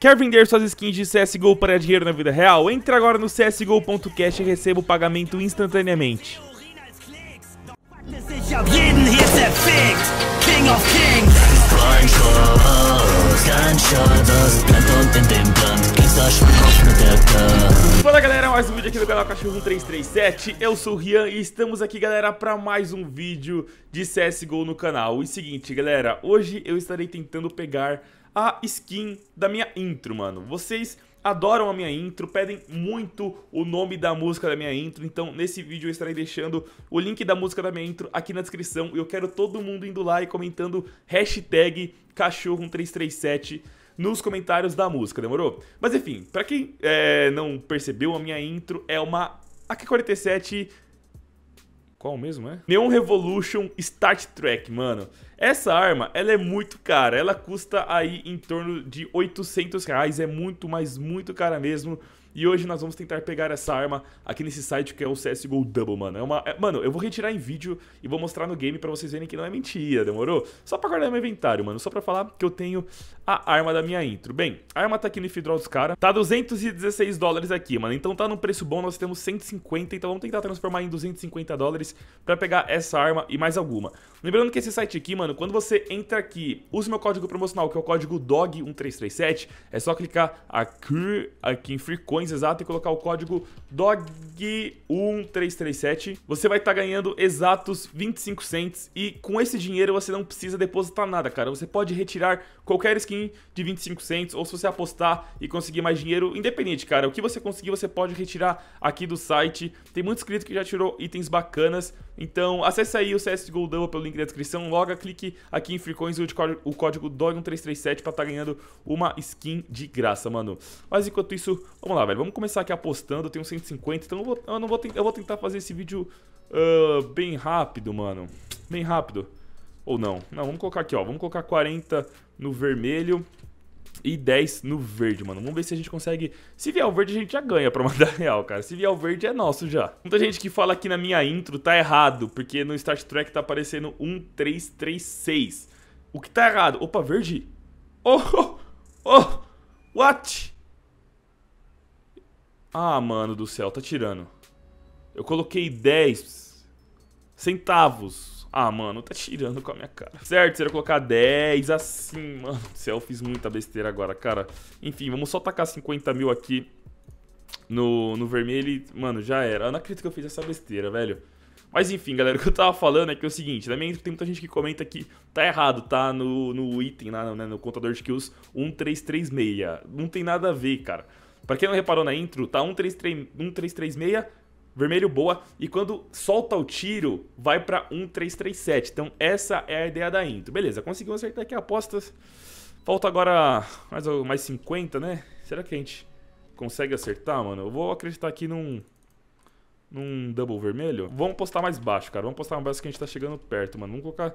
Quer vender suas skins de CSGO para dinheiro na vida real? Entre agora no csgo.cash e receba o pagamento instantaneamente. Fala galera, mais um vídeo aqui do canal Cachorro 1337 Eu sou o Rian e estamos aqui galera para mais um vídeo de CSGO no canal E seguinte galera, hoje eu estarei tentando pegar a skin da minha intro, mano. Vocês adoram a minha intro, pedem muito o nome da música da minha intro, então nesse vídeo eu estarei deixando o link da música da minha intro aqui na descrição e eu quero todo mundo indo lá e comentando hashtag cachorro1337 nos comentários da música, demorou? Mas enfim, pra quem é, não percebeu, a minha intro é uma AK-47 qual mesmo é? Neon Revolution Start Track, mano. Essa arma, ela é muito cara. Ela custa aí em torno de 800 reais. É muito, mas muito cara mesmo. E hoje nós vamos tentar pegar essa arma aqui nesse site que é o CSGO Double, mano. É uma... É, mano, eu vou retirar em vídeo e vou mostrar no game pra vocês verem que não é mentira, demorou? Só pra guardar meu inventário, mano. Só pra falar que eu tenho a arma da minha intro. Bem, a arma tá aqui no Infidrol dos caras. Tá 216 dólares aqui, mano. Então tá num preço bom, nós temos 150. Então vamos tentar transformar em 250 dólares pra pegar essa arma e mais alguma. Lembrando que esse site aqui, mano, quando você entra aqui, usa meu código promocional, que é o código DOG1337. É só clicar aqui, aqui em Free Coins exato e colocar o código DOG SIG1337, você vai estar tá ganhando exatos 25 cents e com esse dinheiro você não precisa depositar nada, cara. Você pode retirar qualquer skin de 25 cents ou se você apostar e conseguir mais dinheiro, independente, cara. O que você conseguir você pode retirar aqui do site. Tem muito inscrito que já tirou itens bacanas, então acesse aí o CSGO Double pelo link da descrição, logo clique aqui em Freecoins e o código DOG1337 pra estar tá ganhando uma skin de graça, mano. Mas enquanto isso, vamos lá, velho. Vamos começar aqui apostando, eu tenho 150, então vou, eu não vou, eu vou tentar fazer esse vídeo uh, bem rápido, mano. Bem rápido. Ou não. Não, vamos colocar aqui, ó. Vamos colocar 40 no vermelho e 10 no verde, mano. Vamos ver se a gente consegue... Se vier o verde, a gente já ganha pra mandar real, cara. Se vier o verde, é nosso já. Muita gente que fala aqui na minha intro tá errado, porque no Star Trek tá aparecendo 1336. O que tá errado? Opa, verde. Oh, oh, oh. What? Ah, mano do céu, tá tirando. Eu coloquei 10 centavos. Ah, mano, tá tirando com a minha cara. Certo, eu colocar 10 assim, mano do céu. Fiz muita besteira agora, cara. Enfim, vamos só tacar 50 mil aqui no, no vermelho e, mano, já era. Eu não acredito que eu fiz essa besteira, velho. Mas enfim, galera, o que eu tava falando é que é o seguinte, também né, tem muita gente que comenta que tá errado, tá no, no item, lá, né, no contador de kills 1336. Não tem nada a ver, cara. Para quem não reparou na intro, tá 133, 1336, vermelho boa, e quando solta o tiro, vai para 1337. Então essa é a ideia da intro. Beleza, conseguimos acertar aqui apostas. Falta agora mais, mais 50, né? Será que a gente consegue acertar, mano? Eu vou acreditar aqui num, num double vermelho. Vamos postar mais baixo, cara. Vamos postar mais baixo que a gente tá chegando perto, mano. Vamos colocar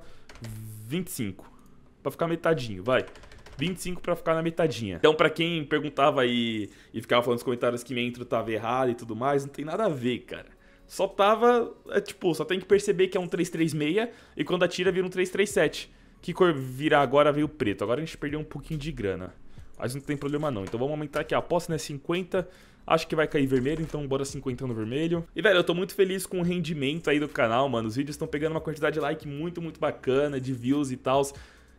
25. Pra ficar metadinho, vai. 25 para ficar na metadinha. Então, para quem perguntava aí e ficava falando nos comentários que minha intro tava errado e tudo mais, não tem nada a ver, cara. Só tava, é, tipo, só tem que perceber que é um 336 e quando atira vira um 337. Que cor virar agora veio preto. Agora a gente perdeu um pouquinho de grana. Mas não tem problema não. Então vamos aumentar aqui. A aposta né, 50. Acho que vai cair vermelho, então bora 50 no vermelho. E, velho, eu tô muito feliz com o rendimento aí do canal, mano. Os vídeos estão pegando uma quantidade de like muito, muito bacana, de views e tal.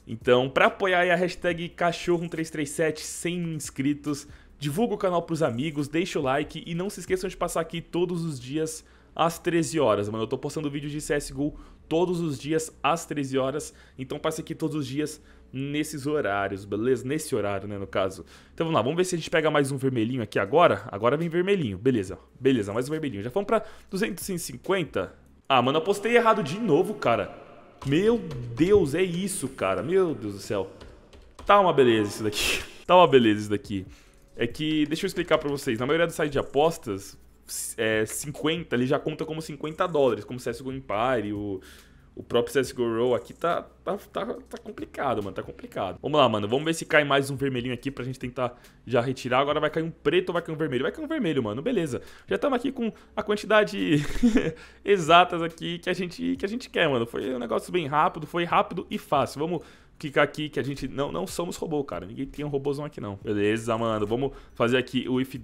Então, para apoiar a hashtag cachorro1337 sem inscritos, divulga o canal pros amigos, deixa o like e não se esqueçam de passar aqui todos os dias às 13 horas, mano. Eu tô postando vídeos de CSGO todos os dias às 13 horas, então passe aqui todos os dias nesses horários, beleza? Nesse horário, né, no caso. Então vamos lá, vamos ver se a gente pega mais um vermelhinho aqui agora. Agora vem vermelhinho, beleza. Beleza, mais um vermelhinho. Já fomos pra 250. Ah, mano, eu postei errado de novo, cara. Meu Deus, é isso, cara. Meu Deus do céu. Tá uma beleza isso daqui. Tá uma beleza isso daqui. É que, deixa eu explicar pra vocês. Na maioria dos sites de apostas, é, 50, ele já conta como 50 dólares, como o CSGO Empire, o o próprio CSGO Roll aqui tá, tá, tá, tá, complicado, mano. Tá complicado. Vamos lá, mano. Vamos ver se cai mais um vermelhinho aqui pra gente tentar já retirar. Agora vai cair um preto ou vai cair um vermelho? Vai cair um vermelho, mano. Beleza. Já estamos aqui com a quantidade exatas aqui que a, gente, que a gente quer, mano. Foi um negócio bem rápido, foi rápido e fácil. Vamos clicar aqui que a gente não, não somos robô, cara. Ninguém tem um robôzão aqui não. Beleza, mano. Vamos fazer aqui o if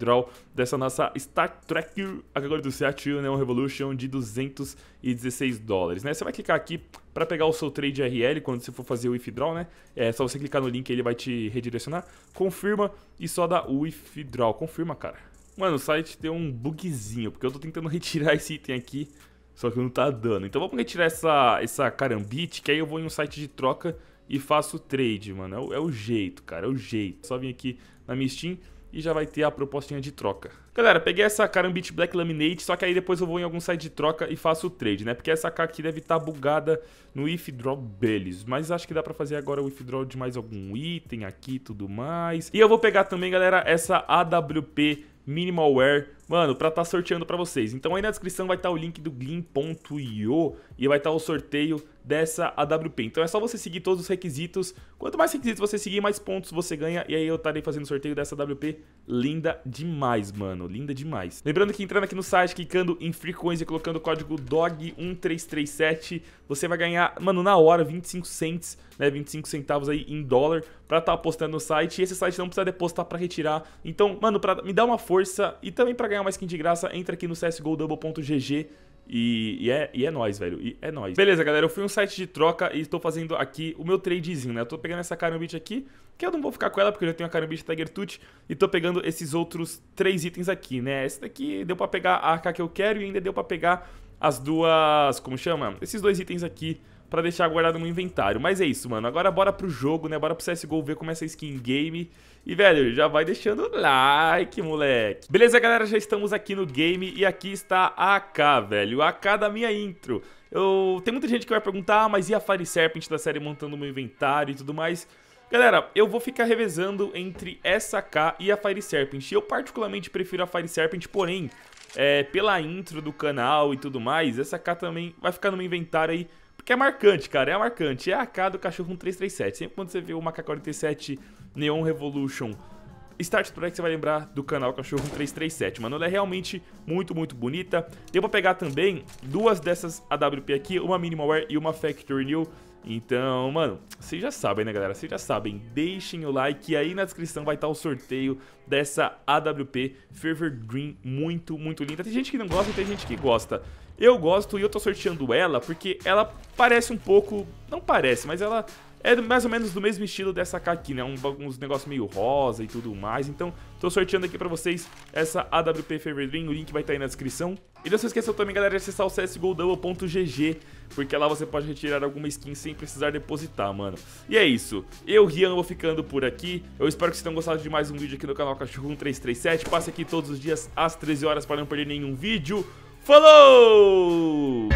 dessa nossa Star Trek agora do Seattle Neon né? Revolution de 216 dólares, né? Você vai clicar aqui para pegar o seu trade RL quando você for fazer o if né? É só você clicar no link, ele vai te redirecionar. Confirma e só dá o if Confirma, cara. Mano, o site deu um bugzinho, porque eu tô tentando retirar esse item aqui, só que não tá dando. Então vamos retirar essa, essa carambite, que aí eu vou em um site de troca e faço trade, mano. É o, é o jeito, cara, é o jeito. Só vim aqui na minha Steam e já vai ter a propostinha de troca. Galera, peguei essa Karambit Black Laminate, só que aí depois eu vou em algum site de troca e faço o trade, né? Porque essa K aqui deve estar tá bugada no If Draw Bellis, mas acho que dá pra fazer agora o If Draw de mais algum item aqui e tudo mais. E eu vou pegar também, galera, essa AWP Minimalware mano, pra estar tá sorteando pra vocês. Então aí na descrição vai estar tá o link do glim.io e vai estar tá o sorteio dessa AWP. Então é só você seguir todos os requisitos. Quanto mais requisitos você seguir, mais pontos você ganha. E aí eu estarei fazendo o sorteio dessa AWP linda demais, mano. Linda demais. Lembrando que entrando aqui no site, clicando em Free Coins e colocando o código DOG1337, você vai ganhar, mano, na hora, 25 cents, né? 25 centavos aí em dólar pra estar tá apostando no site. E esse site não precisa depositar pra retirar. Então, mano, pra me dar uma força e também pra ganhar ganhar uma skin de graça, entra aqui no csgodouble.gg e, e, é, e é nóis, velho. E é nóis. Beleza, galera. Eu fui um site de troca e estou fazendo aqui o meu tradezinho, né? Eu tô pegando essa Carambit aqui, que eu não vou ficar com ela, porque eu já tenho a Carambit Tiger Tooth. E tô pegando esses outros três itens aqui, né? Esse daqui deu pra pegar a AK que eu quero e ainda deu pra pegar as duas... Como chama? Esses dois itens aqui pra deixar guardado no inventário. Mas é isso, mano. Agora bora pro jogo, né? Bora pro CSGO ver como é essa skin game. E, velho, já vai deixando like, moleque. Beleza, galera? Já estamos aqui no game e aqui está a AK, velho. A AK da minha intro. Eu... Tem muita gente que vai perguntar, ah, mas e a Fire Serpent da série montando meu inventário e tudo mais? Galera, eu vou ficar revezando entre essa K e a Fire Serpent. Eu particularmente prefiro a Fire Serpent, porém, é, pela intro do canal e tudo mais, essa K também vai ficar no meu inventário aí que é marcante, cara, é marcante. É a AK do cachorro 337. Sempre quando você vê uma k 47 Neon Revolution Start Track, você vai lembrar do canal Cachorro 337, mano. Ela é realmente muito, muito bonita. Deu pra pegar também duas dessas AWP aqui, uma Minimalware e uma Factory New. Então, mano, vocês já sabem, né, galera? Vocês já sabem. Deixem o like e aí na descrição vai estar o sorteio dessa AWP Fever Dream muito, muito linda. Tem gente que não gosta e tem gente que gosta. Eu gosto e eu tô sorteando ela porque ela parece um pouco. Não parece, mas ela é mais ou menos do mesmo estilo dessa K aqui, né? Um, uns negócios meio rosa e tudo mais. Então, tô sorteando aqui pra vocês essa AWP Fever Dream. O link vai estar tá aí na descrição. E não se esqueçam também, galera, de acessar o csgoldouble.gg, porque lá você pode retirar alguma skin sem precisar depositar, mano. E é isso. Eu, Rian, vou ficando por aqui. Eu espero que vocês tenham gostado de mais um vídeo aqui no canal Cachorro 1337. Passe aqui todos os dias às 13 horas para não perder nenhum vídeo. Falou!